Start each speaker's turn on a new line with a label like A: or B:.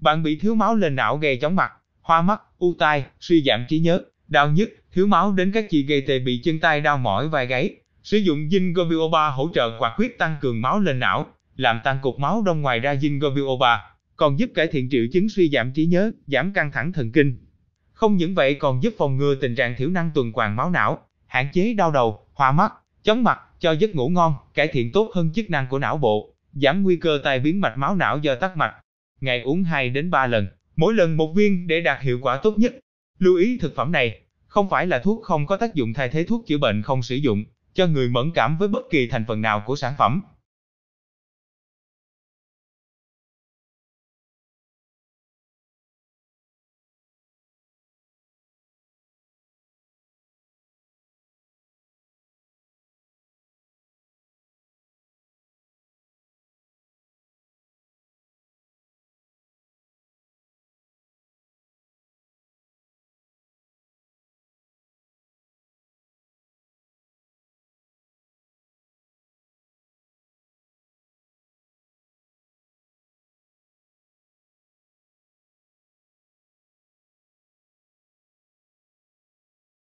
A: Bạn bị thiếu máu lên não gây chóng mặt, hoa mắt, u tai, suy giảm trí nhớ, đau nhức, thiếu máu đến các chị gây tê bị chân tay đau mỏi vai gáy. Sử dụng dinh Govioba hỗ trợ hoạt huyết tăng cường máu lên não, làm tăng cục máu đông ngoài ra dinh Govioba còn giúp cải thiện triệu chứng suy giảm trí nhớ, giảm căng thẳng thần kinh. Không những vậy còn giúp phòng ngừa tình trạng thiểu năng tuần hoàn máu não, hạn chế đau đầu, hoa mắt, chóng mặt, cho giấc ngủ ngon, cải thiện tốt hơn chức năng của não bộ, giảm nguy cơ tai biến mạch máu não do tắc mạch ngày uống 2 đến 3 lần, mỗi lần một viên để đạt hiệu quả tốt nhất. Lưu ý thực phẩm này không phải là thuốc không có tác dụng thay thế thuốc chữa bệnh không sử dụng cho người mẫn cảm với bất kỳ thành phần nào của sản
B: phẩm.